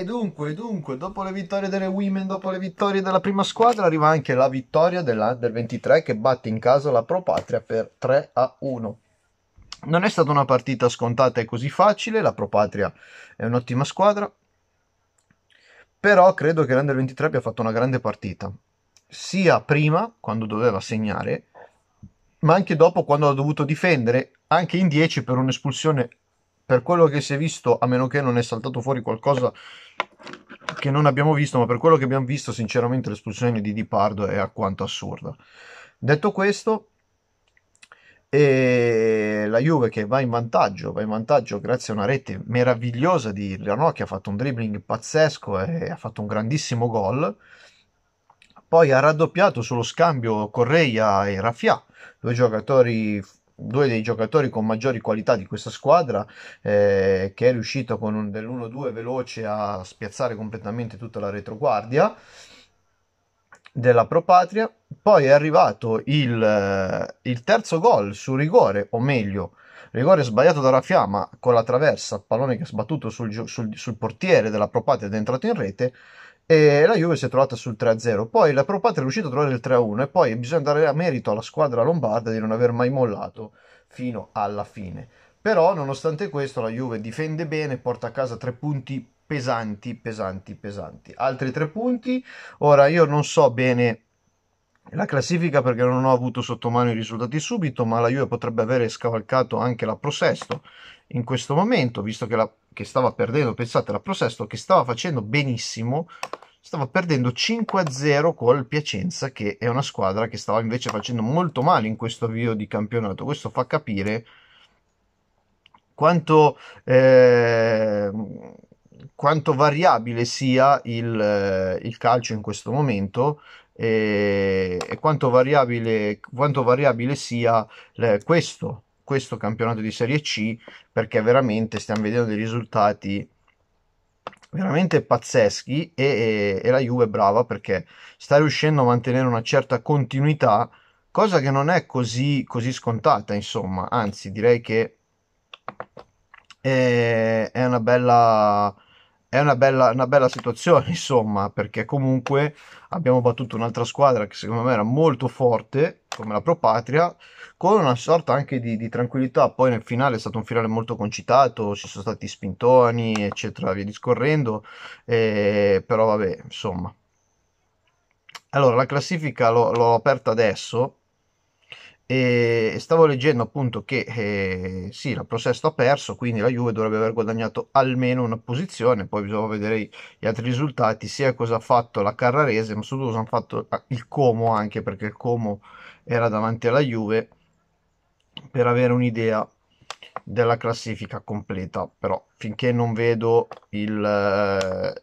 E dunque, dunque, dopo le vittorie delle women, dopo le vittorie della prima squadra, arriva anche la vittoria dell'Under 23 che batte in casa la Pro Patria per 3 a 1. Non è stata una partita scontata e così facile, la Pro Patria è un'ottima squadra, però credo che l'Under 23 abbia fatto una grande partita, sia prima, quando doveva segnare, ma anche dopo quando ha dovuto difendere, anche in 10 per un'espulsione per quello che si è visto, a meno che non è saltato fuori qualcosa che non abbiamo visto, ma per quello che abbiamo visto, sinceramente l'espulsione di Di Pardo è alquanto assurda. Detto questo, e la Juve che va in vantaggio, va in vantaggio grazie a una rete meravigliosa di Rianò che ha fatto un dribbling pazzesco e ha fatto un grandissimo gol. Poi ha raddoppiato sullo scambio Correia e Raffia, due giocatori due dei giocatori con maggiori qualità di questa squadra eh, che è riuscito con un, dell'1-2 veloce a spiazzare completamente tutta la retroguardia della Propatria. Poi è arrivato il, eh, il, terzo gol su rigore, o meglio, rigore sbagliato da Raffià, con la traversa, pallone che ha sbattuto sul, sul, sul portiere della Propatria ed è entrato in rete. E la Juve si è trovata sul 3-0, poi la Pro Patria è riuscita a trovare il 3-1 e poi bisogna dare a merito alla squadra lombarda di non aver mai mollato fino alla fine. Però nonostante questo la Juve difende bene, porta a casa tre punti pesanti, pesanti, pesanti. Altri tre punti, ora io non so bene la classifica perché non ho avuto sotto mano i risultati subito, ma la Juve potrebbe avere scavalcato anche la Pro Sesto in questo momento, visto che, la, che stava perdendo, pensate, la Pro Sesto che stava facendo benissimo stava perdendo 5-0 col Piacenza, che è una squadra che stava invece facendo molto male in questo avvio di campionato. Questo fa capire quanto, eh, quanto variabile sia il, eh, il, calcio in questo momento eh, e, quanto variabile, quanto variabile sia eh, questo, questo campionato di Serie C, perché veramente stiamo vedendo dei risultati veramente pazzeschi e, e, e la Juve è brava perché sta riuscendo a mantenere una certa continuità, cosa che non è così, così scontata, insomma, anzi direi che è, è una bella è una bella, una bella, situazione, insomma, perché comunque abbiamo battuto un'altra squadra che secondo me era molto forte, come la Pro Patria, con una sorta anche di, di, tranquillità. Poi nel finale è stato un finale molto concitato, ci sono stati spintoni, eccetera, via discorrendo, eh, però vabbè, insomma. Allora, la classifica l'ho aperta adesso e stavo leggendo appunto che eh, sì, la Prosesto ha perso, quindi la Juve dovrebbe aver guadagnato almeno una posizione, poi bisogna vedere gli altri risultati, sia cosa ha fatto la Carrarese, ma soprattutto cosa ha fatto ah, il Como anche, perché il Como era davanti alla Juve, per avere un'idea della classifica completa, però finché non vedo il, eh,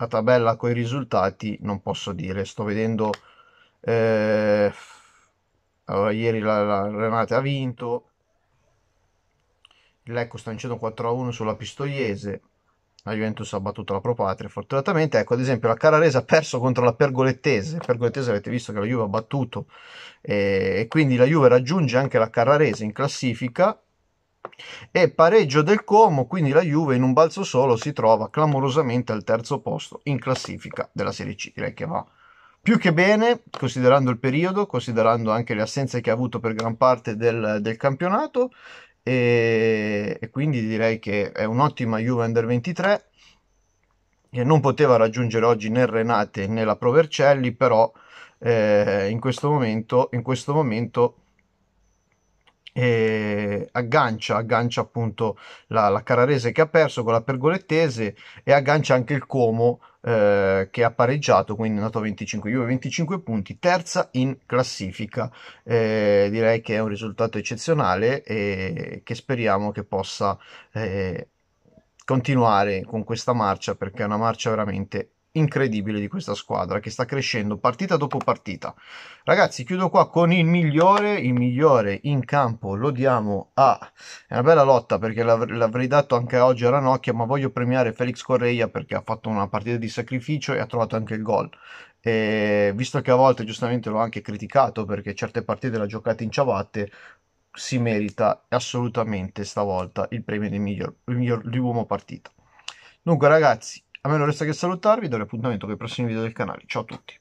la tabella con i risultati non posso dire, sto vedendo... Eh, allora, ieri la, la Renate ha vinto, Il Lecco sta vincendo 4-1 sulla Pistoiese, la Juventus ha battuto la Pro Patria. fortunatamente, ecco ad esempio la Cararese ha perso contro la Pergolettese, Pergolettese avete visto che la Juve ha battuto eh, e quindi la Juve raggiunge anche la Cararese in classifica e pareggio del Como, quindi la Juve in un balzo solo si trova clamorosamente al terzo posto in classifica della Serie C, direi che va più che bene, considerando il periodo, considerando anche le assenze che ha avuto per gran parte del, del campionato, e, e, quindi direi che è un'ottima Juve Under 23 che non poteva raggiungere oggi né Renate né la Provercelli, però eh, in questo momento, in questo momento aggancia, aggancia appunto la, la, Cararese che ha perso con la Pergolettese e aggancia anche il Como eh, che ha pareggiato, quindi è andato a 25 Juve, 25 punti, terza in classifica. Eh, direi che è un risultato eccezionale e che speriamo che possa eh, continuare con questa marcia perché è una marcia veramente incredibile di questa squadra che sta crescendo partita dopo partita. Ragazzi, chiudo qua con il migliore, il migliore in campo lo diamo a... È una bella lotta perché l'avrei dato anche oggi a Ranocchia, ma voglio premiare Felix Correia perché ha fatto una partita di sacrificio e ha trovato anche il gol. E visto che a volte giustamente l'ho anche criticato perché certe partite l'ha giocata in ciabatte, si merita assolutamente stavolta il premio di miglior, miglior uomo partita. Dunque ragazzi, a me non resta che salutarvi, do appuntamento con i prossimi video del canale. Ciao a tutti.